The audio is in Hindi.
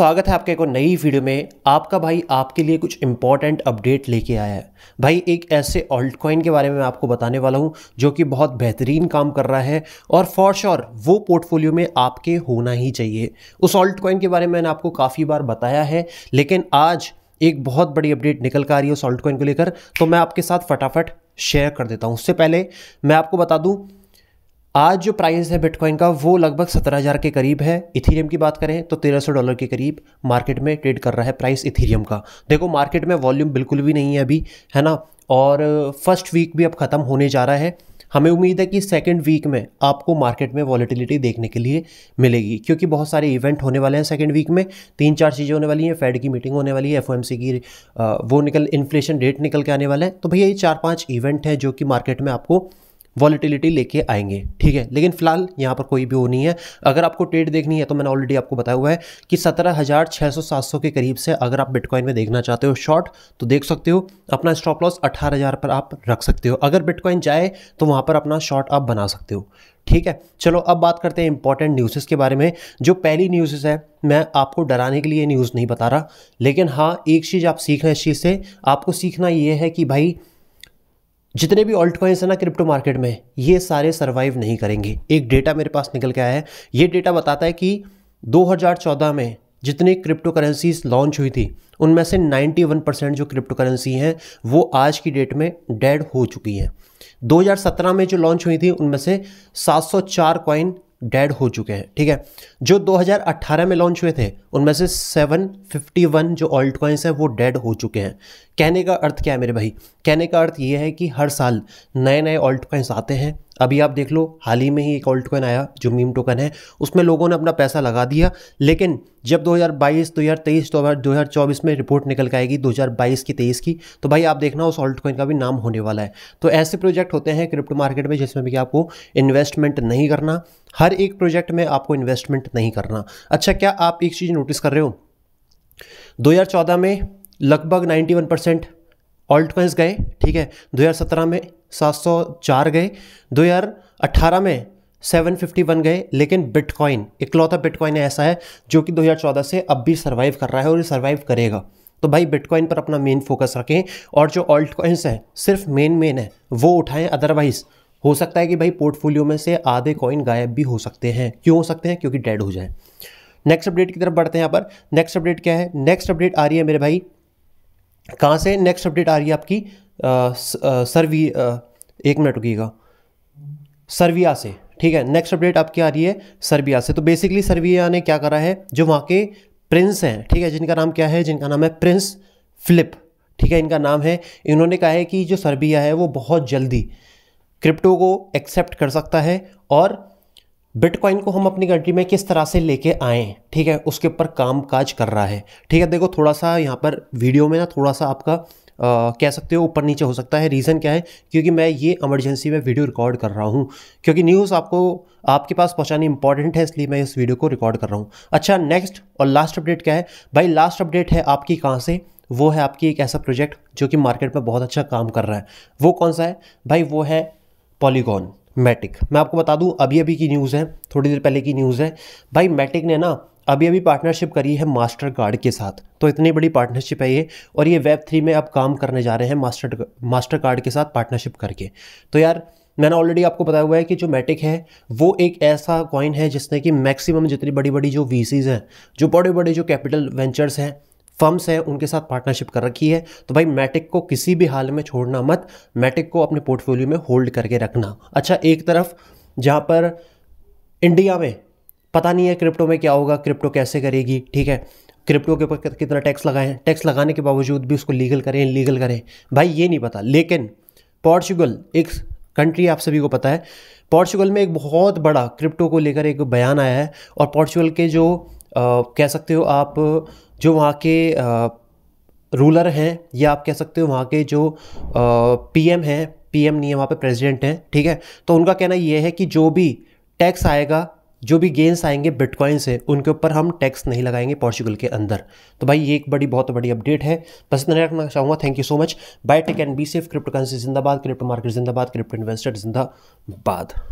स्वागत है आपके एक नई वीडियो में आपका भाई आपके लिए कुछ इंपॉर्टेंट अपडेट लेके आया है भाई एक ऐसे ऑल्ट कॉइन के बारे में मैं आपको बताने वाला हूँ जो कि बहुत बेहतरीन काम कर रहा है और फॉर श्योर वो पोर्टफोलियो में आपके होना ही चाहिए उस ऑल्ट कॉइन के बारे में मैंने आपको काफ़ी बार बताया है लेकिन आज एक बहुत बड़ी अपडेट निकल कर आ रही है उस ऑल्ट कॉइन को लेकर तो मैं आपके साथ फटाफट शेयर कर देता हूँ उससे पहले मैं आपको बता दूँ आज जो प्राइस है बिटकॉइन का वो लगभग सत्रह हज़ार के करीब है इथेरियम की बात करें तो तेरह सौ डॉलर के करीब मार्केट में ट्रेड कर रहा है प्राइस इथीरियम का देखो मार्केट में वॉल्यूम बिल्कुल भी नहीं है अभी है ना और फर्स्ट वीक भी अब ख़त्म होने जा रहा है हमें उम्मीद है कि सेकेंड वीक में आपको मार्केट में वॉलीटिलिटी देखने के लिए मिलेगी क्योंकि बहुत सारे इवेंट होने वाले हैं सेकेंड वीक में तीन चार चीज़ें होने वाली हैं फेड की मीटिंग होने वाली है एफ की वो निकल इन्फ्लेशन रेट निकल के आने वाला है तो भैया ये चार पाँच इवेंट हैं जो कि मार्केट में आपको वॉलीटिलिटी लेके आएंगे ठीक है लेकिन फिलहाल यहाँ पर कोई भी वो नहीं है अगर आपको ट्रेड देखनी है तो मैंने ऑलरेडी आपको बताया हुआ है कि सत्रह हज़ार छः सौ सात सौ के करीब से अगर आप बिटकॉइन में देखना चाहते हो शॉर्ट तो देख सकते हो अपना स्टॉप लॉस अठारह हज़ार पर आप रख सकते हो अगर बिटकॉइन जाए तो वहाँ पर अपना शॉर्ट आप बना सकते हो ठीक है चलो अब बात करते हैं इंपॉर्टेंट न्यूज़ के बारे में जो पहली न्यूज़ है मैं आपको डराने के लिए न्यूज़ नहीं बता रहा लेकिन हाँ एक चीज़ आप सीख रहे हैं इस चीज़ से आपको सीखना ये है कि भाई जितने भी ऑल्ट कॉइंस हैं ना क्रिप्टो मार्केट में ये सारे सर्वाइव नहीं करेंगे एक डेटा मेरे पास निकल के आया है ये डेटा बताता है कि 2014 में जितनी क्रिप्टो करेंसीज लॉन्च हुई थी उनमें से 91 परसेंट जो क्रिप्टो करेंसी हैं वो आज की डेट में डेड हो चुकी हैं 2017 में जो लॉन्च हुई थी उनमें से 704 कॉइन डेड हो चुके हैं ठीक है जो 2018 में लॉन्च हुए थे उनमें से 751 जो ऑल्ट कॉइंस हैं वो डेड हो चुके हैं कहने का अर्थ क्या है मेरे भाई कहने का अर्थ ये है कि हर साल नए नए ऑल्ट कॉइंस आते हैं अभी आप देख लो हाल ही में ही एक ऑल्ट कॉइन आया जो मीम टोकन है उसमें लोगों ने अपना पैसा लगा दिया लेकिन जब 2022, 2023, हज़ार में रिपोर्ट निकल के आएगी 2022 की 23 की तो भाई आप देखना उस ऑल्ट कॉइन का भी नाम होने वाला है तो ऐसे प्रोजेक्ट होते हैं क्रिप्टो मार्केट में जिसमें भी आपको इन्वेस्टमेंट नहीं करना हर एक प्रोजेक्ट में आपको इन्वेस्टमेंट नहीं करना अच्छा क्या आप एक चीज़ नोटिस कर रहे हो दो में लगभग नाइन्टी परसेंट ऑल्ट कोइंस गए ठीक है 2017 में 704 गए 2018 में 751 गए लेकिन बिटकॉइन इकलौता बिटकॉइन ऐसा है जो कि 2014 से अब भी सर्वाइव कर रहा है और ये सर्वाइव करेगा तो भाई बिटकॉइन पर अपना मेन फोकस रखें और जो ऑल्ट कॉइन्स हैं सिर्फ मेन मेन है वो उठाएं अदरवाइज हो सकता है कि भाई पोर्टफोलियो में से आधे कॉइन गायब भी हो सकते हैं क्यों हो सकते हैं क्योंकि डेड हो जाए नेक्स्ट अपडेट की तरफ बढ़ते हैं यहाँ पर नेक्स्ट अपडेट क्या है नेक्स्ट अपडेट आ रही है मेरे भाई कहाँ से नेक्स्ट अपडेट आ रही है आपकी सर्वी एक मिनट रुकिएगा सर्विया से ठीक है नेक्स्ट अपडेट आपकी आ रही है सर्बिया से तो बेसिकली सर्विया ने क्या करा है जो वहाँ के प्रिंस हैं ठीक है जिनका नाम क्या है जिनका नाम है प्रिंस फिलिप ठीक है इनका नाम है इन्होंने कहा है कि जो सर्बिया है वो बहुत जल्दी क्रिप्टो को एक्सेप्ट कर सकता है और बिटकॉइन को हम अपनी कंट्री में किस तरह से लेके आएँ ठीक है उसके ऊपर काम काज कर रहा है ठीक है देखो थोड़ा सा यहाँ पर वीडियो में ना थोड़ा सा आपका कह सकते हो ऊपर नीचे हो सकता है रीज़न क्या है क्योंकि मैं ये इमरजेंसी में वीडियो रिकॉर्ड कर रहा हूँ क्योंकि न्यूज़ आपको आपके पास पहुँचानी इंपॉर्टेंट है इसलिए मैं इस वीडियो को रिकॉर्ड कर रहा हूँ अच्छा नेक्स्ट और लास्ट अपडेट क्या है भाई लास्ट अपडेट है आपकी कहाँ से वो है आपकी एक ऐसा प्रोजेक्ट जो कि मार्केट में बहुत अच्छा काम कर रहा है वो कौन सा है भाई वो है पॉलीगॉन मैटिक मैं आपको बता दूं अभी अभी की न्यूज़ है थोड़ी देर पहले की न्यूज़ है भाई मैटिक ने ना अभी अभी पार्टनरशिप करी है मास्टर कार्ड के साथ तो इतनी बड़ी पार्टनरशिप है ये और ये वेब थ्री में अब काम करने जा रहे हैं मास्टर मास्टर कार्ड के साथ पार्टनरशिप करके तो यार मैंने ऑलरेडी आपको बताया हुआ है कि जो मैटिक है वो एक ऐसा कॉइन है जिसने कि मैक्सिमम जितनी बड़ी बड़ी जो वी हैं जो बड़े बड़े जो कैपिटल वेंचर्स हैं फर्म्स हैं उनके साथ पार्टनरशिप कर रखी है तो भाई मैटिक को किसी भी हाल में छोड़ना मत मैटिक को अपने पोर्टफोलियो में होल्ड करके रखना अच्छा एक तरफ जहाँ पर इंडिया में पता नहीं है क्रिप्टो में क्या होगा क्रिप्टो कैसे करेगी ठीक है क्रिप्टो के ऊपर कितना टैक्स लगाएं टैक्स लगाने के बावजूद भी उसको लीगल करें लीगल करें भाई ये नहीं पता लेकिन पोर्चुगल एक कंट्री आप सभी को पता है पोर्चुगल में एक बहुत बड़ा क्रिप्टो को लेकर एक बयान आया है और पोर्चुगल के जो आ, कह सकते हो आप जो वहाँ के आ, रूलर हैं या आप कह सकते हो वहाँ के जो पीएम हैं पीएम नहीं है वहाँ पे प्रेसिडेंट हैं ठीक है तो उनका कहना यह है कि जो भी टैक्स आएगा जो भी गेंस आएंगे बिटकॉइन से उनके ऊपर हम टैक्स नहीं लगाएंगे पॉर्चुगल के अंदर तो भाई ये एक बड़ी बहुत बड़ी अपडेट है बस इतना रखना चाहूँगा thank you so much bye take and be safe crypto currency जिंदाबाद क्रिप्टो मार्केट जिंदाबाद क्रिप्टो इन्वेस्टर जिंदाबाद